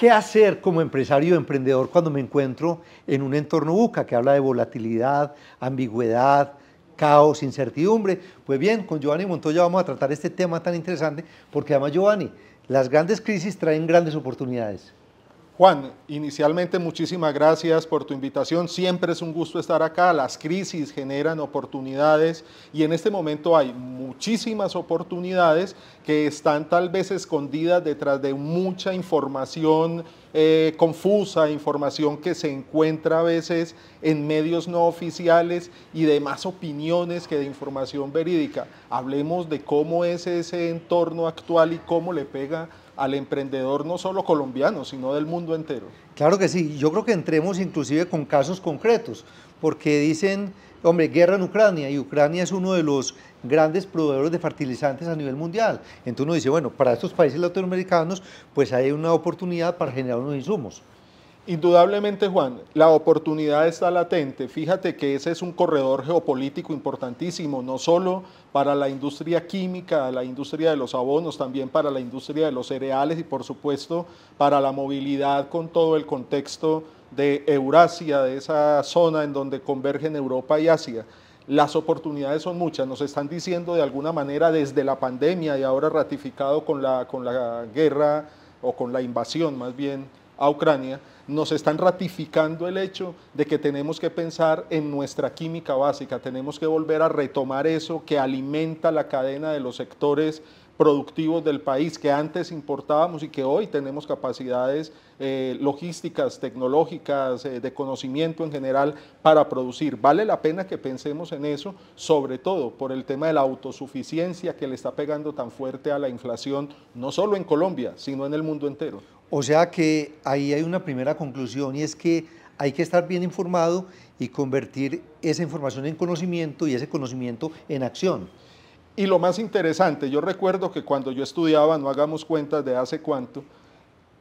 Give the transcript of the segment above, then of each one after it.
¿Qué hacer como empresario o emprendedor cuando me encuentro en un entorno buca que habla de volatilidad, ambigüedad, caos, incertidumbre? Pues bien, con Giovanni Montoya vamos a tratar este tema tan interesante porque además Giovanni, las grandes crisis traen grandes oportunidades. Juan, inicialmente muchísimas gracias por tu invitación. Siempre es un gusto estar acá. Las crisis generan oportunidades y en este momento hay muchísimas oportunidades que están tal vez escondidas detrás de mucha información eh, confusa, información que se encuentra a veces en medios no oficiales y de más opiniones que de información verídica. Hablemos de cómo es ese entorno actual y cómo le pega al emprendedor no solo colombiano, sino del mundo entero. Claro que sí, yo creo que entremos inclusive con casos concretos, porque dicen, hombre, guerra en Ucrania y Ucrania es uno de los grandes proveedores de fertilizantes a nivel mundial. Entonces uno dice, bueno, para estos países latinoamericanos pues hay una oportunidad para generar unos insumos. Indudablemente, Juan, la oportunidad está latente. Fíjate que ese es un corredor geopolítico importantísimo, no solo para la industria química, la industria de los abonos, también para la industria de los cereales y, por supuesto, para la movilidad con todo el contexto de Eurasia, de esa zona en donde convergen Europa y Asia. Las oportunidades son muchas, nos están diciendo de alguna manera desde la pandemia y ahora ratificado con la, con la guerra o con la invasión más bien a Ucrania, nos están ratificando el hecho de que tenemos que pensar en nuestra química básica, tenemos que volver a retomar eso que alimenta la cadena de los sectores productivos del país que antes importábamos y que hoy tenemos capacidades eh, logísticas, tecnológicas, eh, de conocimiento en general para producir. Vale la pena que pensemos en eso, sobre todo por el tema de la autosuficiencia que le está pegando tan fuerte a la inflación, no solo en Colombia, sino en el mundo entero. O sea que ahí hay una primera conclusión y es que hay que estar bien informado y convertir esa información en conocimiento y ese conocimiento en acción. Y lo más interesante, yo recuerdo que cuando yo estudiaba, no hagamos cuentas de hace cuánto,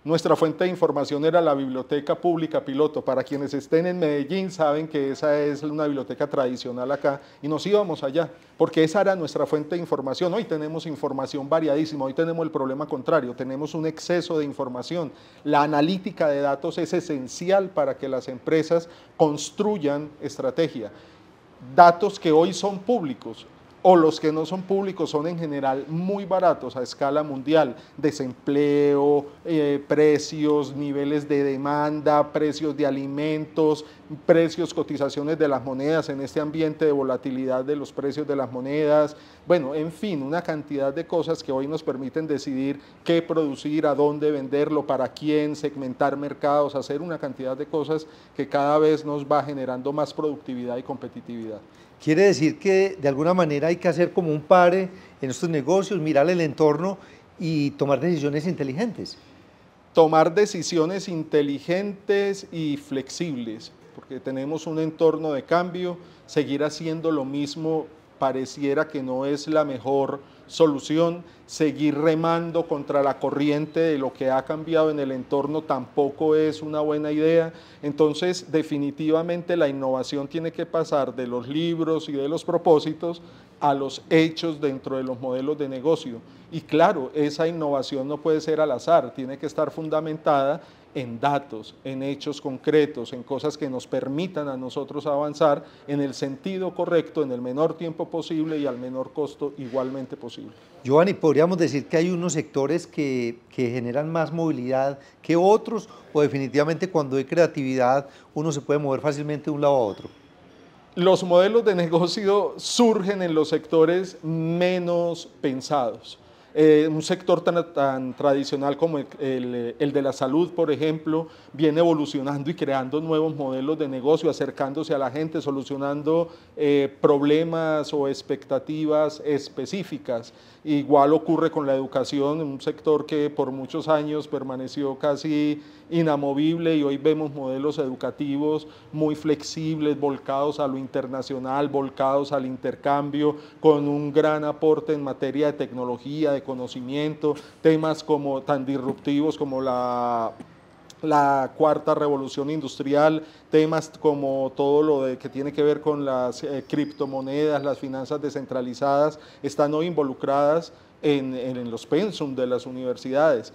nuestra fuente de información era la Biblioteca Pública Piloto. Para quienes estén en Medellín saben que esa es una biblioteca tradicional acá y nos íbamos allá, porque esa era nuestra fuente de información. Hoy tenemos información variadísima, hoy tenemos el problema contrario, tenemos un exceso de información. La analítica de datos es esencial para que las empresas construyan estrategia. Datos que hoy son públicos, o los que no son públicos son en general muy baratos a escala mundial. Desempleo, eh, precios, niveles de demanda, precios de alimentos, precios, cotizaciones de las monedas, en este ambiente de volatilidad de los precios de las monedas, bueno, en fin, una cantidad de cosas que hoy nos permiten decidir qué producir, a dónde venderlo, para quién, segmentar mercados, hacer una cantidad de cosas que cada vez nos va generando más productividad y competitividad. Quiere decir que de alguna manera hay que hacer como un padre en estos negocios, mirar el entorno y tomar decisiones inteligentes tomar decisiones inteligentes y flexibles porque tenemos un entorno de cambio, seguir haciendo lo mismo pareciera que no es la mejor solución, seguir remando contra la corriente de lo que ha cambiado en el entorno tampoco es una buena idea. Entonces, definitivamente la innovación tiene que pasar de los libros y de los propósitos a los hechos dentro de los modelos de negocio. Y claro, esa innovación no puede ser al azar, tiene que estar fundamentada en datos, en hechos concretos, en cosas que nos permitan a nosotros avanzar en el sentido correcto, en el menor tiempo posible y al menor costo igualmente posible. Giovanni, podríamos decir que hay unos sectores que, que generan más movilidad que otros o definitivamente cuando hay creatividad uno se puede mover fácilmente de un lado a otro los modelos de negocio surgen en los sectores menos pensados. Eh, un sector tan, tradicional como el, de la salud, por ejemplo, viene evolucionando y creando nuevos modelos de negocio, acercándose a la gente, solucionando eh, problemas o expectativas específicas. Igual ocurre con la educación, un sector que por muchos años permaneció casi inamovible y hoy vemos modelos educativos muy flexibles, volcados a lo internacional, volcados al intercambio, con un gran aporte en materia de tecnología, de conocimiento, temas como tan disruptivos como la la cuarta revolución industrial, temas como todo lo de, que tiene que ver con las eh, criptomonedas, las finanzas descentralizadas, están hoy involucradas en, en, los pensum de las universidades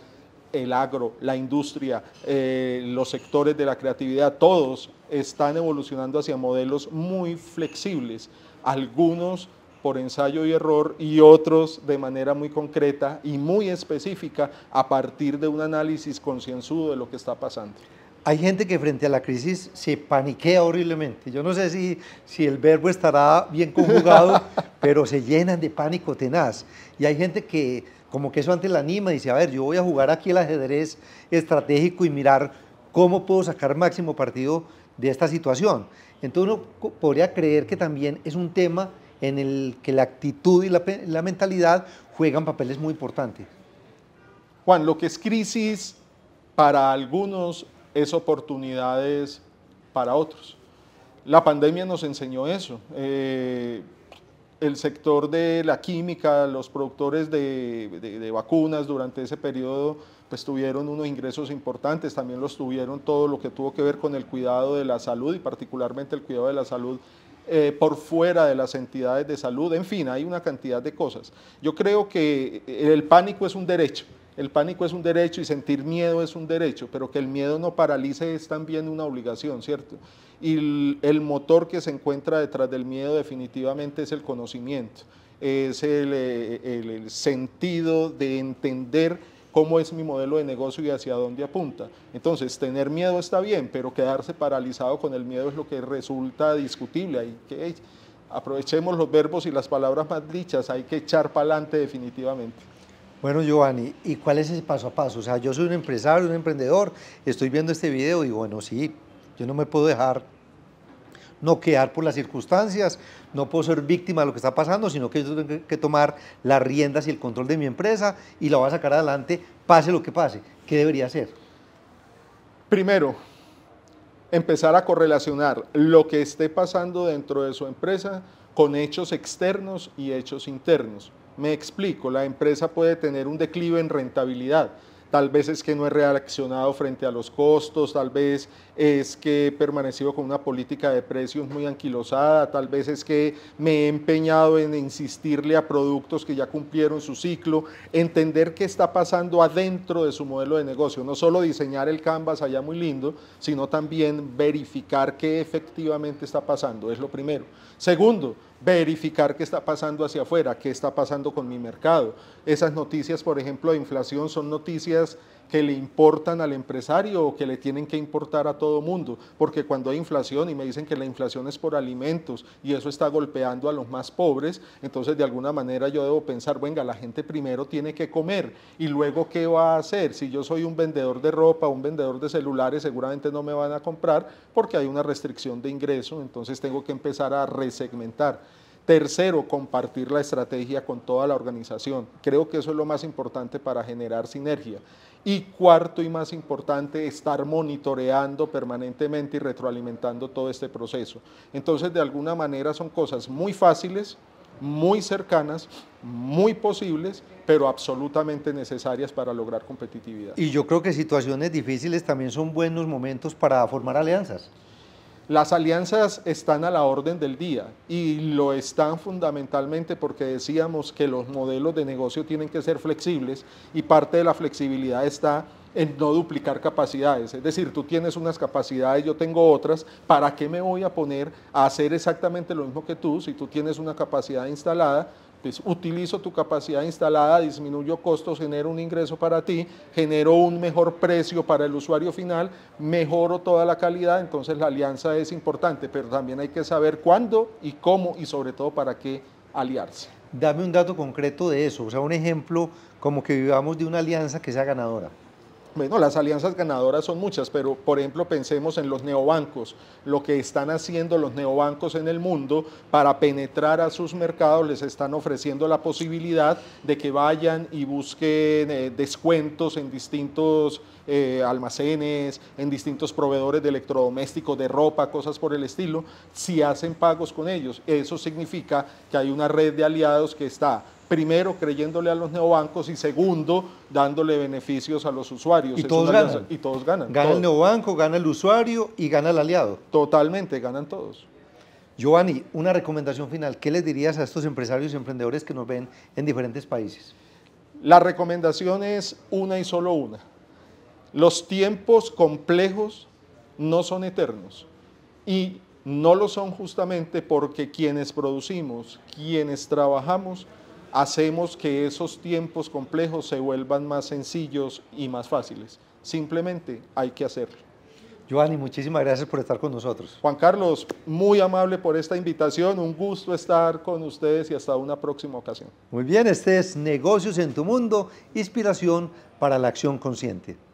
el agro, la industria, eh, los sectores de la creatividad, todos están evolucionando hacia modelos muy flexibles, algunos por ensayo y error y otros de manera muy concreta y muy específica a partir de un análisis concienzudo de lo que está pasando. Hay gente que frente a la crisis se paniquea horriblemente. Yo no sé si, si el verbo estará bien conjugado, pero se llenan de pánico tenaz. Y hay gente que como que eso antes la anima y dice, a ver, yo voy a jugar aquí el ajedrez estratégico y mirar cómo puedo sacar máximo partido de esta situación. Entonces uno podría creer que también es un tema en el que la actitud y la, mentalidad juegan papeles muy importantes. Juan, lo que es crisis para algunos es oportunidades para otros. La pandemia nos enseñó eso. Eh, el sector de la química, los productores de, de, vacunas durante ese periodo, pues tuvieron unos ingresos importantes, también los tuvieron todo lo que tuvo que ver con el cuidado de la salud y particularmente el cuidado de la salud eh, por fuera de las entidades de salud, en fin, hay una cantidad de cosas. Yo creo que el pánico es un derecho, el pánico es un derecho y sentir miedo es un derecho, pero que el miedo no paralice es también una obligación, ¿cierto? Y el, motor que se encuentra detrás del miedo definitivamente es el conocimiento, es el eh, sentido de entender cómo es mi modelo de negocio y hacia dónde apunta. Entonces, tener miedo está bien, pero quedarse paralizado con el miedo es lo que resulta discutible. Hay que aprovechemos los verbos y las palabras más dichas, hay que echar para adelante definitivamente. Bueno, Giovanni, ¿y cuál es ese paso a paso? O sea, yo soy un empresario, un emprendedor, estoy viendo este video y bueno, sí, yo no me puedo dejar no quedar por las circunstancias, no puedo ser víctima de lo que está pasando, sino que yo tengo que tomar las riendas y el control de mi empresa y la voy a sacar adelante, pase lo que pase. ¿Qué debería hacer? Primero, empezar a correlacionar lo que esté pasando dentro de su empresa con hechos externos y hechos internos. Me explico, la empresa puede tener un declive en rentabilidad, tal vez es que no he reaccionado frente a los costos, tal vez es que he permanecido con una política de precios muy anquilosada, tal vez es que me he empeñado en insistirle a productos que ya cumplieron su ciclo, entender qué está pasando adentro de su modelo de negocio, no solo diseñar el canvas allá muy lindo, sino también verificar qué efectivamente está pasando, es lo primero. Segundo, verificar qué está pasando hacia afuera, qué está pasando con mi mercado. Esas noticias, por ejemplo, de inflación son noticias que le importan al empresario o que le tienen que importar a todo mundo, porque cuando hay inflación y me dicen que la inflación es por alimentos y eso está golpeando a los más pobres, entonces de alguna manera yo debo pensar, venga, la gente primero tiene que comer y luego qué va a hacer? Si yo soy un vendedor de ropa, un vendedor de celulares, seguramente no me van a comprar porque hay una restricción de ingreso, entonces tengo que empezar a resegmentar. Tercero, compartir la estrategia con toda la organización. Creo que eso es lo más importante para generar sinergia. Y cuarto y más importante, estar monitoreando permanentemente y retroalimentando todo este proceso. Entonces, de alguna manera son cosas muy fáciles, muy cercanas, muy posibles, pero absolutamente necesarias para lograr competitividad. Y yo creo que situaciones difíciles también son buenos momentos para formar alianzas. Las alianzas están a la orden del día y lo están fundamentalmente porque decíamos que los modelos de negocio tienen que ser flexibles y parte de la flexibilidad está en no duplicar capacidades. Es decir, tú tienes unas capacidades, yo tengo otras, ¿para qué me voy a poner a hacer exactamente lo mismo que tú si tú tienes una capacidad instalada? Pues utilizo tu capacidad instalada, disminuyo costos, genero un ingreso para ti, genero un mejor precio para el usuario final, mejoro toda la calidad, entonces la alianza es importante, pero también hay que saber cuándo y cómo y sobre todo para qué aliarse. Dame un dato concreto de eso, o sea, un ejemplo como que vivamos de una alianza que sea ganadora. Bueno, las alianzas ganadoras son muchas, pero por ejemplo pensemos en los neobancos, lo que están haciendo los neobancos en el mundo para penetrar a sus mercados, les están ofreciendo la posibilidad de que vayan y busquen eh, descuentos en distintos eh, almacenes, en distintos proveedores de electrodomésticos, de ropa, cosas por el estilo, si hacen pagos con ellos. Eso significa que hay una red de aliados que está primero creyéndole a los neobancos y segundo dándole beneficios a los usuarios. Y, todos, ganan. y todos ganan. Gana el neobanco, gana el usuario y gana el aliado. Totalmente, ganan todos. Giovanni, una recomendación final. ¿Qué les dirías a estos empresarios y emprendedores que nos ven en diferentes países? La recomendación es una y solo una. Los tiempos complejos no son eternos y no lo son justamente porque quienes producimos, quienes trabajamos, hacemos que esos tiempos complejos se vuelvan más sencillos y más fáciles. Simplemente hay que hacerlo. Giovanni, muchísimas gracias por estar con nosotros. Juan Carlos, muy amable por esta invitación, un gusto estar con ustedes y hasta una próxima ocasión. Muy bien, este es Negocios en tu Mundo, inspiración para la acción consciente.